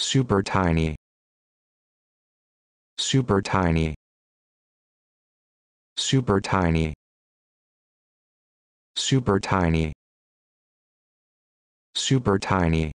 super tiny super tiny super tiny super tiny super tiny